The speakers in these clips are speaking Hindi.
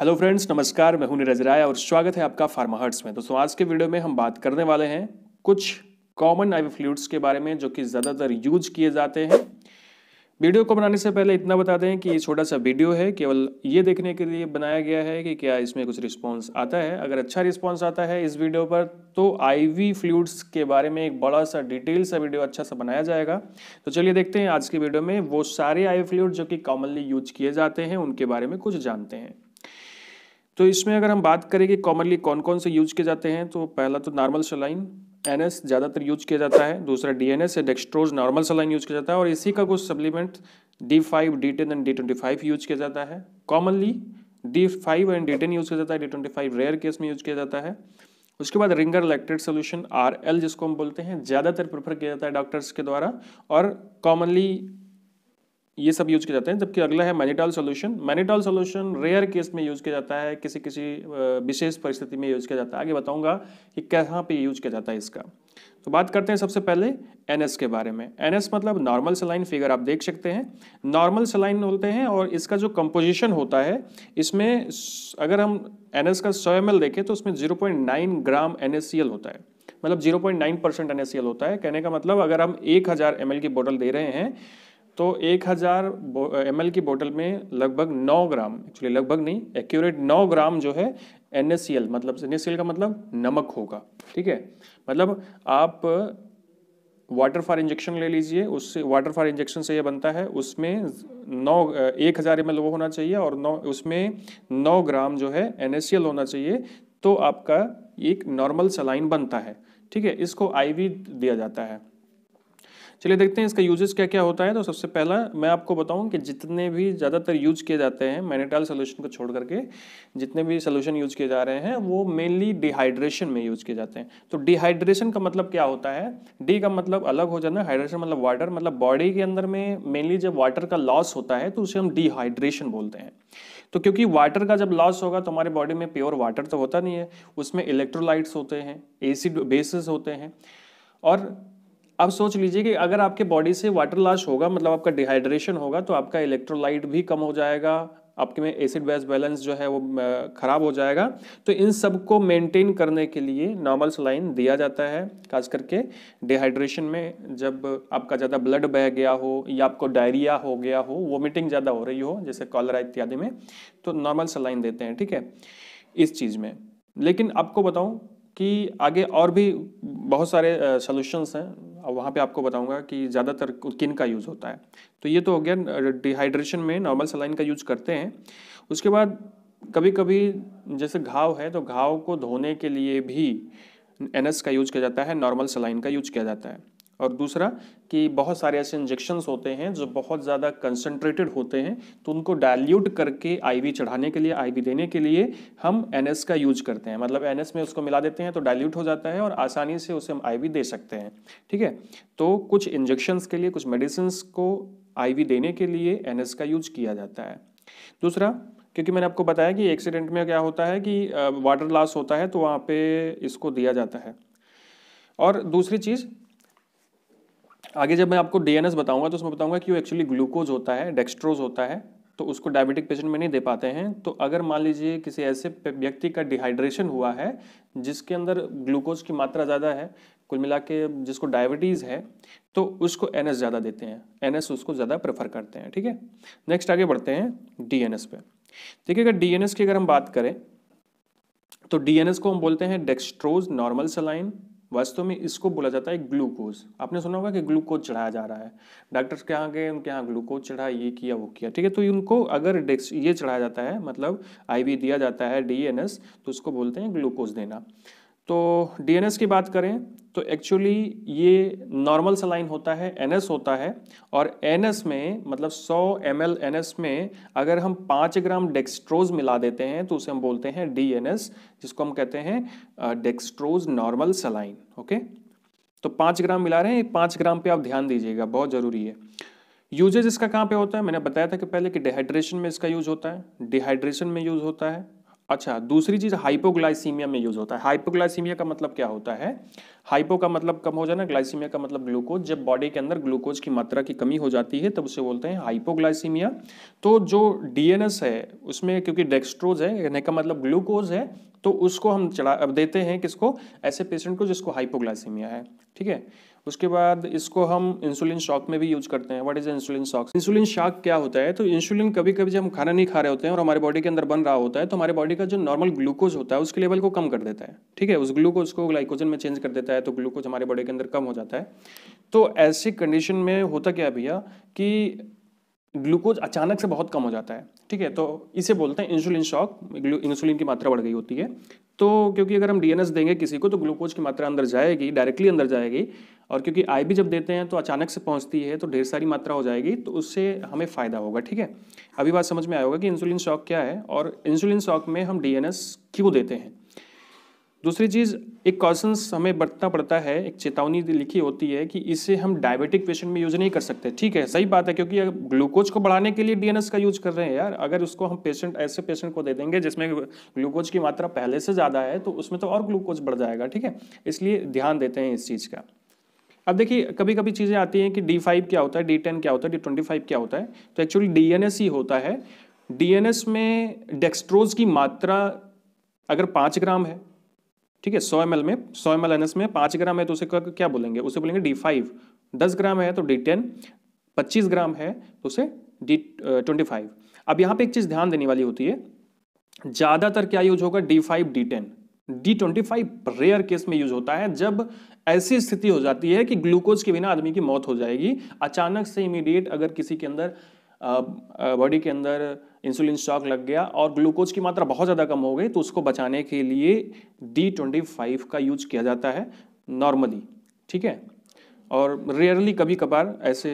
हेलो फ्रेंड्स नमस्कार मैं हूं नीरज राय और स्वागत है आपका फार्माहर्ट्स में दोस्तों आज के वीडियो में हम बात करने वाले हैं कुछ कॉमन आई फ्लूड्स के बारे में जो कि ज़्यादातर यूज किए जाते हैं वीडियो को बनाने से पहले इतना बता दें कि ये छोटा सा वीडियो है केवल ये देखने के लिए बनाया गया है कि क्या इसमें कुछ रिस्पॉन्स आता है अगर अच्छा रिस्पॉन्स आता है इस वीडियो पर तो आई फ्लूड्स के बारे में एक बड़ा सा डिटेल सा वीडियो अच्छा सा बनाया जाएगा तो चलिए देखते हैं आज के वीडियो में वो सारे आई फ्लूड जो कि कॉमनली यूज किए जाते हैं उनके बारे में कुछ जानते हैं तो इसमें अगर हम बात करें कि कॉमनली कौन कौन से यूज किए जाते हैं तो पहला तो नॉर्मल सलाइन एन ज़्यादातर यूज किया जाता है दूसरा डी एन एस या डेक्स्ट्रोज नॉर्मल सलाइन यूज किया जाता है और इसी का कुछ supplement D five D ten and D twenty five use किया जाता है commonly D five and D ten use किया जाता है D twenty five rare case में यूज किया जाता है उसके बाद ringer lactate solution R L जिसको हम बोलते हैं ज़्यादातर प्रेफर किया जाता है डॉक्टर्स के द्वारा और कॉमनली ये सब यूज किए जाते हैं जबकि अगला है mannitol solution mannitol solution rare case में यूज किया जाता है किसी किसी विशेष परिस्थिति में यूज किया जाता है आगे बताऊंगा कि कहाँ पे यूज किया जाता है इसका तो बात करते हैं सबसे पहले एन के बारे में एन मतलब नॉर्मल सलाइन फिगर आप देख सकते हैं नॉर्मल सलाइन होते हैं और इसका जो कंपोजिशन होता है इसमें अगर हम एन का सौ एम देखें तो उसमें जीरो ग्राम एन होता है मतलब 0.9 परसेंट होता है कहने का मतलब अगर हम 1000 हजार की बोतल दे रहे हैं तो एक हज़ार एम की बोतल में लगभग 9 ग्राम एक्चुअली लगभग नहीं एक्यूरेट 9 ग्राम जो है एन मतलब एन का मतलब नमक होगा ठीक है मतलब आप वाटर फॉर इंजेक्शन ले लीजिए उससे वाटर फॉर इंजेक्शन से ये बनता है उसमें नौ एक हज़ार एम वो होना चाहिए और नौ उसमें नौ ग्राम जो है एन होना चाहिए तो आपका एक नॉर्मल सलाइन बनता है ठीक है इसको आईवी दिया जाता है चलिए देखते हैं इसका यूजेस क्या क्या होता है तो सबसे पहला मैं आपको बताऊं कि जितने भी ज़्यादातर यूज किए जाते हैं मैनेटाल सोल्यूशन को छोड़ करके जितने भी सोल्यूशन यूज किए जा रहे हैं वो मेनली डिहाइड्रेशन में यूज किए जाते हैं तो डिहाइड्रेशन का मतलब क्या होता है डी का मतलब अलग हो जाना हाइड्रेशन मतलब वाटर मतलब बॉडी के अंदर में मेनली जब वाटर का लॉस होता है तो उसे हम डिहाइड्रेशन बोलते हैं तो क्योंकि वाटर का जब लॉस होगा तो हमारे बॉडी में प्योर वाटर तो होता नहीं है उसमें इलेक्ट्रोलाइट्स होते हैं एसिड बेसिस होते हैं और अब सोच लीजिए कि अगर आपके बॉडी से वाटर लॉस होगा मतलब आपका डिहाइड्रेशन होगा तो आपका इलेक्ट्रोलाइट भी कम हो जाएगा आपके में एसिड बेस बैलेंस जो है वो ख़राब हो जाएगा तो इन सब को मेंटेन करने के लिए नॉर्मल सलाइन दिया जाता है खास करके डिहाइड्रेशन में जब आपका ज़्यादा ब्लड बह गया हो या आपको डायरिया हो गया हो वोमिटिंग ज़्यादा हो रही हो जैसे कॉलरा इत्यादि में तो नॉर्मल सलाइन देते हैं ठीक है इस चीज़ में लेकिन आपको बताऊँ कि आगे और भी बहुत सारे सोल्यूशंस हैं और वहाँ पे आपको बताऊँगा कि ज़्यादातर किन का यूज़ होता है तो ये तो हो गया डिहाइड्रेशन में नॉर्मल सलाइन का यूज करते हैं उसके बाद कभी कभी जैसे घाव है तो घाव को धोने के लिए भी एन का यूज़ किया जाता है नॉर्मल सलाइन का यूज किया जाता है और दूसरा कि बहुत सारे ऐसे इंजेक्शन्स होते हैं जो बहुत ज़्यादा कंसनट्रेटेड होते हैं तो उनको डायल्यूट करके आईवी चढ़ाने के लिए आईवी देने के लिए हम एनएस का यूज करते हैं मतलब एनएस में उसको मिला देते हैं तो डायल्यूट हो जाता है और आसानी से उसे हम आईवी दे सकते हैं ठीक है तो कुछ इंजेक्शन्स के लिए कुछ मेडिसिन को आई देने के लिए एन का यूज किया जाता है दूसरा क्योंकि मैंने आपको बताया कि एक्सीडेंट में क्या होता है कि वाटर लॉस होता है तो वहाँ पर इसको दिया जाता है और दूसरी चीज़ आगे जब मैं आपको डी बताऊंगा तो उसमें बताऊंगा कि वो एक्चुअली ग्लूकोज होता है डेक्स्ट्रोज होता है तो उसको डायबिटिक पेशेंट में नहीं दे पाते हैं तो अगर मान लीजिए किसी ऐसे व्यक्ति का डिहाइड्रेशन हुआ है जिसके अंदर ग्लूकोज की मात्रा ज़्यादा है कुल मिला के जिसको डायबिटीज़ है तो उसको एन ज़्यादा देते हैं एन उसको ज़्यादा प्रेफर करते हैं ठीक है नेक्स्ट आगे बढ़ते हैं डी पे देखिए अगर डी की अगर हम बात करें तो डी को हम बोलते हैं डेक्स्ट्रोज नॉर्मल सलाइन वास्तव में इसको बोला जाता है ग्लूकोज आपने सुना होगा कि ग्लूकोज चढ़ाया जा रहा है डॉक्टर्स के यहाँ गए उनके यहाँ ग्लूकोज चढ़ा ये किया वो किया ठीक है तो उनको अगर डेक्स ये चढ़ाया जाता है मतलब आईवी दिया जाता है डीएनएस तो उसको बोलते हैं ग्लूकोज देना तो डीएनएस की बात करें तो एक्चुअली ये नॉर्मल सलाइन होता है एनएस होता है और एनएस में मतलब 100 एम एल में अगर हम 5 ग्राम डेक्सट्रोज मिला देते हैं तो उसे हम बोलते हैं डीएनएस जिसको हम कहते हैं डेक्सट्रोज नॉर्मल सलाइन ओके तो 5 ग्राम मिला रहे हैं पाँच ग्राम पे आप ध्यान दीजिएगा बहुत ज़रूरी है यूजेज इसका कहाँ पे होता है मैंने बताया था कि पहले कि डिहाइड्रेशन में इसका यूज होता है डिहाइड्रेशन में यूज होता है अच्छा दूसरी चीज़ हाइपोग्लाइसीमिया में यूज़ होता है हाइपोग्लाइसीमिया का मतलब क्या होता है हाइपो का मतलब कम हो जाना ग्लाइसीमिया का मतलब ग्लूकोज जब बॉडी के अंदर ग्लूकोज की मात्रा की कमी हो जाती है तब उसे बोलते हैं हाइपोग्लाइसीमिया तो जो डीएनएस है उसमें क्योंकि डेक्स्ट्रोज है का मतलब ग्लूकोज है तो उसको हम चढ़ा अब देते हैं किसको ऐसे पेशेंट को जिसको हाइपोग्लाइसीमिया है ठीक है उसके बाद इसको हम इंसुलिन शॉक में भी यूज करते हैं what is insulin shock insulin shock क्या होता है तो इंसुलिन कभी कभी जब हम खाना नहीं खा रहे होते हैं और हमारे बॉडी के अंदर बन रहा होता है तो हमारे बॉडी का जो नॉर्मल ग्लूकोज होता है उसके लेवल को कम कर देता है ठीक है उस ग्लूकोज को ग्लाइकोजन में चेंज कर देता है तो ग्लूकोज हमारे बॉडी के अंदर कम हो जाता है तो ऐसी कंडीशन में होता क्या भैया कि ग्लूकोज अचानक से बहुत कम हो जाता है ठीक है तो इसे बोलते हैं इंसुलिन शॉक इंसुलिन की मात्रा बढ़ गई होती है तो क्योंकि अगर हम डीएनएस देंगे किसी को तो ग्लूकोज की मात्रा अंदर जाएगी डायरेक्टली अंदर जाएगी और क्योंकि आईबी जब देते हैं तो अचानक से पहुंचती है तो ढेर सारी मात्रा हो जाएगी तो उससे हमें फ़ायदा होगा ठीक है अभी बात समझ में आया होगा कि इंसुलिन शॉक क्या है और इंसुलिन शॉक में हम डी क्यों देते हैं दूसरी चीज़ एक कॉशंस हमें बरतना पड़ता है एक चेतावनी लिखी होती है कि इसे हम डायबिटिक पेशेंट में यूज़ नहीं कर सकते ठीक है सही बात है क्योंकि अगर ग्लूकोज को बढ़ाने के लिए डीएनएस का यूज कर रहे हैं यार अगर उसको हम पेशेंट ऐसे पेशेंट को दे देंगे जिसमें ग्लूकोज की मात्रा पहले से ज़्यादा है तो उसमें तो और ग्लूकोज बढ़ जाएगा ठीक है इसलिए ध्यान देते हैं इस चीज़ का अब देखिए कभी कभी चीज़ें आती हैं कि डी फाइव क्या होता है डी टेन क्या होता है डी ट्वेंटी फाइव क्या होता है तो एक्चुअली डी एन एस ही होता है डी एन एस में डेक्स्ट्रोज की मात्रा अगर पाँच ग्राम है ठीक है सौ एम में सौ एम एल में पाँच ग्राम है तो उसे क्या बोलेंगे उसे बोलेंगे डी फाइव दस ग्राम है तो डी टेन पच्चीस ग्राम है तो उसे डी ट्वेंटी फाइव अब यहाँ पे एक चीज़ ध्यान देने वाली होती है ज़्यादातर क्या यूज होगा D five D ten D twenty five rare case में यूज होता है जब ऐसी स्थिति हो जाती है कि ग्लूकोज के बिना आदमी की मौत हो जाएगी अचानक से इमीडिएट अगर किसी के अंदर बॉडी के अंदर इंसुलिन शॉक लग गया और ग्लूकोज की मात्रा बहुत ज़्यादा कम हो गई तो उसको बचाने के लिए डी ट्वेंटी फाइव का यूज किया जाता है नॉर्मली ठीक है और रेयरली कभी कभार ऐसे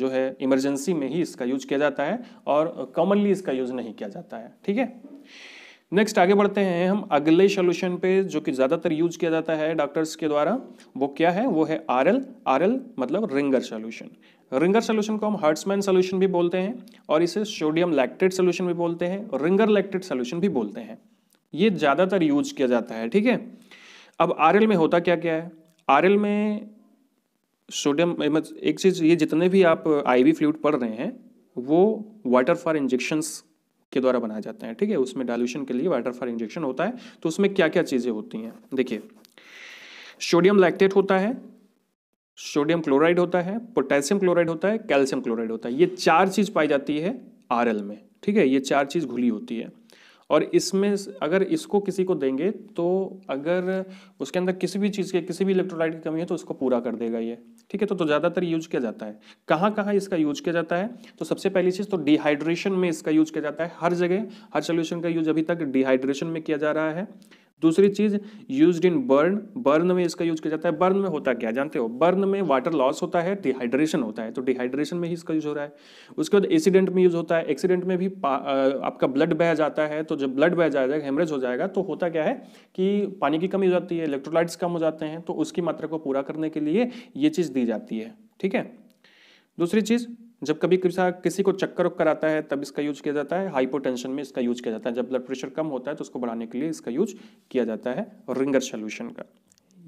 जो है इमरजेंसी में ही इसका यूज किया जाता है और कॉमनली इसका यूज नहीं किया जाता है ठीक है नेक्स्ट आगे बढ़ते हैं हम अगले सोल्यूशन पे जो कि ज़्यादातर यूज किया जाता है डॉक्टर्स के द्वारा वो क्या है वो है आर एल आर एल मतलब रिंगर सोल्यूशन रिंगर सोल्यूशन को हम हर्ट्समैन सोल्यूशन भी बोलते हैं और इसे सोडियम लैक्टेड सोल्यूशन भी बोलते हैं रिंगर लैक्टेड सोल्यूशन भी बोलते हैं ये ज़्यादातर यूज किया जाता है ठीक है अब आर में होता क्या क्या है आर में सोडियम एक चीज़ ये जितने भी आप आई वी फ्लूड पढ़ रहे हैं वो वाटर फॉर इंजेक्शंस के द्वारा बनाए जाते हैं ठीक है उसमें डाइल्यूशन के लिए वाटर फॉर इंजेक्शन होता है तो उसमें क्या क्या चीज़ें होती हैं देखिए सोडियम लैक्टेट होता है सोडियम क्लोराइड होता है पोटेशियम क्लोराइड होता है कैल्शियम क्लोराइड होता है ये चार चीज़ पाई जाती है आर में ठीक है ये चार चीज़ घुली होती है और इसमें अगर इसको किसी को देंगे तो अगर उसके अंदर किसी भी चीज़ के किसी भी इलेक्ट्रोलाइट की कमी है तो उसको पूरा कर देगा ये ठीक है तो, तो ज़्यादातर यूज किया जाता है कहाँ कहाँ इसका यूज किया जाता है तो सबसे पहली चीज़ तो डिहाइड्रेशन में इसका यूज किया जाता है हर जगह हर सोल्यूशन का यूज अभी तक डिहाइड्रेशन में किया जा रहा है दूसरी चीज यूज इन बर्न बर्न में इसका यूज किया जाता है बर्न में होता क्या जानते हो बर्न में वाटर लॉस होता है डिहाइड्रेशन होता है तो डिहाइड्रेशन में ही इसका यूज हो रहा है उसके बाद एक्सीडेंट में यूज होता है एक्सीडेंट में भी आपका ब्लड बह जाता है तो जब ब्लड बह जाएगा हेमरेज हो जाएगा तो होता क्या है कि पानी की कमी हो जाती है इलेक्ट्रोलाइट्स कम हो जाते हैं तो उसकी मात्रा को पूरा करने के लिए ये चीज़ दी जाती है ठीक है दूसरी चीज़ जब कभी किसा किसी को चक्कर उक्कर आता है तब इसका यूज किया जाता है हाइपोटेंशन में इसका यूज किया जाता है जब ब्लड प्रेशर कम होता है तो उसको बढ़ाने के लिए इसका यूज किया जाता है रिंगर सोल्यूशन का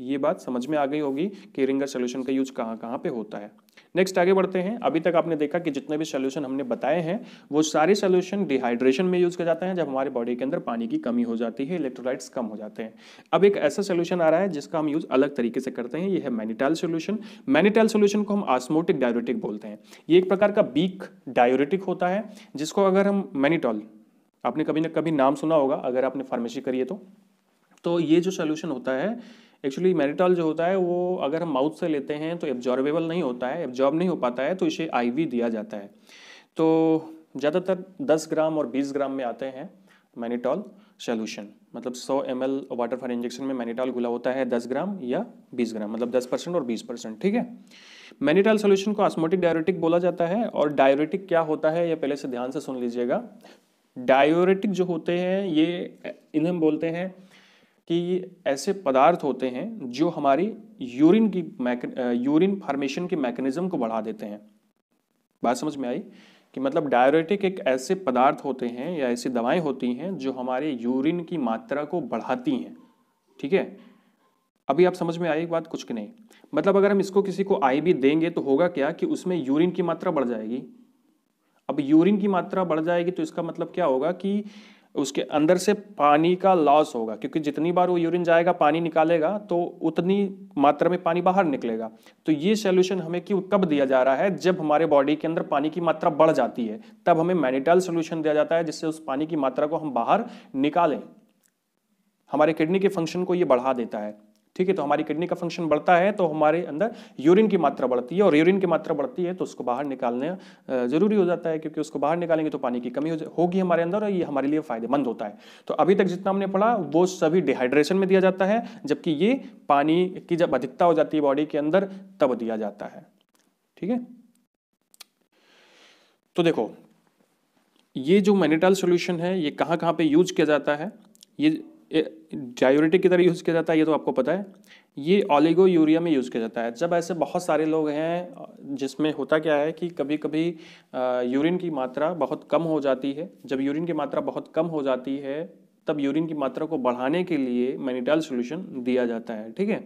ये बात समझ में आ गई होगी कि रिंगर सोल्यूशन का यूज कहाँ कहाँ पे होता है नेक्स्ट आगे बढ़ते हैं अभी तक आपने देखा कि जितने भी सोल्यूशन हमने बताए हैं वो सारे सोल्यूशन डिहाइड्रेशन में यूज किया जाता है जब हमारे बॉडी के अंदर पानी की कमी हो जाती है इलेक्ट्रोलाइट्स कम हो जाते हैं अब एक ऐसा सोल्यूशन आ रहा है जिसका हम यूज अलग तरीके से करते हैं ये है मैनिटाइल सोल्यूशन मैनिटाइल सोल्यूशन को हम आस्मोटिक डायोरेटिक बोलते हैं ये एक प्रकार का बीक डायोरेटिक होता है जिसको अगर हम मैनिटॉल आपने कभी ना कभी नाम सुना होगा अगर आपने फार्मेसी करी है तो तो ये जो सोल्यूशन होता है एक्चुअली मेरिटॉल जो होता है वो अगर हम माउथ से लेते हैं तो एब्जॉर्बेबल नहीं होता है एब्जॉर्ब नहीं हो पाता है तो इसे आईवी दिया जाता है तो ज़्यादातर 10 ग्राम और 20 ग्राम में आते हैं मैनीटॉल सोल्यूशन मतलब 100 M L water for injection में मैनीटॉल घुला होता है 10 ग्राम या 20 ग्राम मतलब 10 परसेंट और 20 परसेंट ठीक है मैनीटॉल सोल्यूशन को आस्मोटिक डायोरेटिक बोला जाता है और डायोरेटिक क्या होता है यह पहले से ध्यान से सुन लीजिएगा डायोरेटिक जो होते हैं ये इन्हें बोलते हैं कि ऐसे पदार्थ होते हैं जो हमारी यूरिन की यूरिन फार्मेशन के मैकेनिज्म को बढ़ा देते हैं बात समझ में आई कि मतलब डायोरेटिक एक ऐसे पदार्थ होते हैं या ऐसी दवाएं होती हैं जो हमारे यूरिन की मात्रा को बढ़ाती हैं ठीक है अभी आप समझ में आई एक बात कुछ कि नहीं मतलब अगर हम इसको किसी को आई भी देंगे तो होगा क्या कि उसमें यूरिन की मात्रा बढ़ जाएगी अब यूरिन की मात्रा बढ़ जाएगी तो इसका मतलब क्या होगा कि उसके अंदर से पानी का लॉस होगा क्योंकि जितनी बार वो यूरिन जाएगा पानी निकालेगा तो उतनी मात्रा में पानी बाहर निकलेगा तो ये सोल्यूशन हमें कि कब दिया जा रहा है जब हमारे बॉडी के अंदर पानी की मात्रा बढ़ जाती है तब हमें मैनिटाल सोल्यूशन दिया जाता है जिससे उस पानी की मात्रा को हम बाहर निकालें हमारे किडनी के फंक्शन को ये बढ़ा देता है ठीक है तो हमारी किडनी का फंक्शन बढ़ता है तो हमारे अंदर यूरिन की मात्रा बढ़ती है और यूरिन की मात्रा बढ़ती है तो उसको बाहर निकालना जरूरी हो जाता है क्योंकि उसको बाहर निकालेंगे तो पानी की कमी होगी हमारे अंदर और ये हमारे लिए फायदेमंद होता है तो अभी तक जितना हमने पढ़ा वो सभी डिहाइड्रेशन में दिया जाता है जबकि ये पानी की जब अधिकता हो जाती है बॉडी के अंदर तब दिया जाता है ठीक है तो देखो ये जो मैनिटल सोल्यूशन है ये कहाँ कहाँ पे यूज किया जाता है ये डायोरेटिक की तरह यूज़ किया जाता है ये तो आपको पता है ये ऑलिगो यूरिया में यूज़ किया जाता है जब ऐसे बहुत सारे लोग हैं जिसमें होता क्या है कि कभी कभी यूरिन की मात्रा बहुत कम हो जाती है जब यूरिन की मात्रा बहुत कम हो जाती है तब यूरिन की मात्रा को बढ़ाने के लिए मैनिटाल सोल्यूशन दिया जाता है ठीक है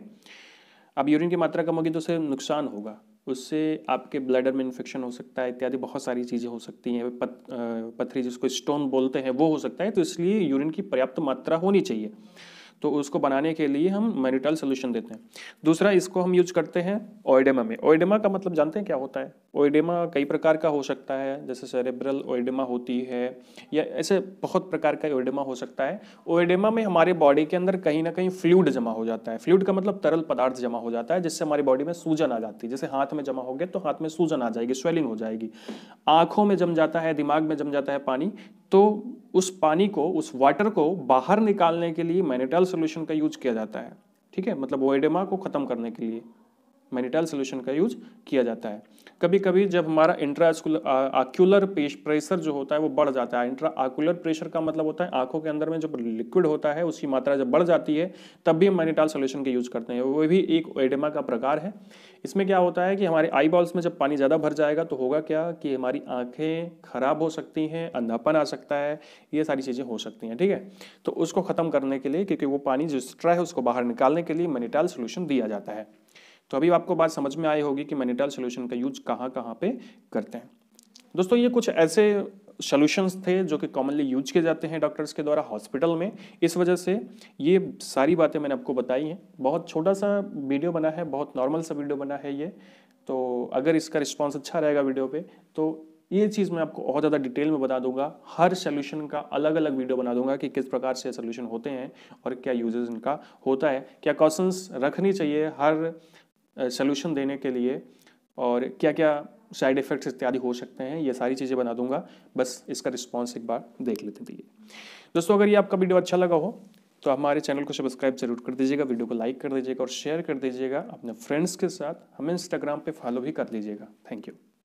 अब यूरिन की मात्रा कम होगी तो उसे नुकसान होगा उससे आपके ब्लैडर में इन्फेक्शन हो सकता है इत्यादि बहुत सारी चीज़ें हो सकती हैं पत, पथरी जिसको स्टोन बोलते हैं वो हो सकता है तो इसलिए यूरिन की पर्याप्त मात्रा होनी चाहिए तो उसको बनाने के लिए हम मैनिटल सोल्यूशन देते हैं दूसरा इसको हम यूज करते हैं ओइडेमा में ओइडेमा का मतलब जानते हैं क्या होता है ओइडेमा कई प्रकार का हो सकता है जैसे सेरेब्रल ओइडेमा होती है या ऐसे बहुत प्रकार का ओइडेमा हो सकता है ओइडेमा में हमारे बॉडी के अंदर कहीं ना कहीं फ्लूड जमा हो जाता है फ्लूड का मतलब तरल पदार्थ जमा हो जाता है जिससे हमारी बॉडी में सूजन आ जाती है जैसे हाथ में जमा हो गया तो हाथ में सूजन आ जाएगी स्वेलिंग हो जाएगी आंखों में जम जाता है दिमाग में जम जाता है पानी तो उस पानी को उस वाटर को बाहर निकालने के लिए मैनेटल सोल्यूशन का यूज किया जाता है ठीक है मतलब ओएडेमा को ख़त्म करने के लिए मैरिटल सोल्यूशन का यूज किया जाता है कभी कभी जब हमारा इंट्रा आक्यूलर प्रेशर जो होता है वो बढ़ जाता है इंट्रा आक्यूलर प्रेशर का मतलब होता है आंखों के अंदर में जब लिक्विड होता है उसकी मात्रा जब बढ़ जाती है तब भी हम मैनिटाल सोल्यूशन का यूज़ करते हैं वो भी एक एडेमा का प्रकार है इसमें क्या होता है कि हमारे आई बॉल्स में जब पानी ज़्यादा भर जाएगा तो होगा क्या कि हमारी आँखें खराब हो सकती हैं अंधापन आ सकता है ये सारी चीज़ें हो सकती हैं ठीक है तो उसको ख़त्म करने के लिए क्योंकि वो पानी जो स्ट्रा है उसको बाहर निकालने के लिए मैनिटाल सोल्यूशन दिया जाता है तो अभी आपको बात समझ में आई होगी कि मैनिटाइल सोल्यूशन का यूज कहाँ कहाँ पे करते हैं दोस्तों ये कुछ ऐसे सोल्यूशंस थे जो कि कॉमनली यूज किए जाते हैं डॉक्टर्स के द्वारा हॉस्पिटल में इस वजह से ये सारी बातें मैंने आपको बताई हैं बहुत छोटा सा वीडियो बना है बहुत नॉर्मल सा वीडियो बना है ये तो अगर इसका रिस्पॉन्स अच्छा रहेगा वीडियो पे तो ये चीज़ मैं आपको बहुत ज़्यादा डिटेल में बता दूंगा हर सोल्यूशन का अलग अलग वीडियो बना दूंगा कि किस प्रकार से सोल्यूशन होते हैं और क्या यूजेज इनका होता है क्या कॉशंस रखनी चाहिए हर सोल्यूशन देने के लिए और क्या क्या साइड इफ़ेक्ट्स इत्यादि हो सकते हैं ये सारी चीज़ें बना दूंगा बस इसका रिस्पॉन्स एक बार देख लेते दीजिए दोस्तों अगर ये आपका वीडियो अच्छा लगा हो तो हमारे चैनल को सब्सक्राइब जरूर कर दीजिएगा वीडियो को लाइक कर दीजिएगा और शेयर कर दीजिएगा अपने फ्रेंड्स के साथ हमें इंस्टाग्राम पर फॉलो भी कर लीजिएगा थैंक यू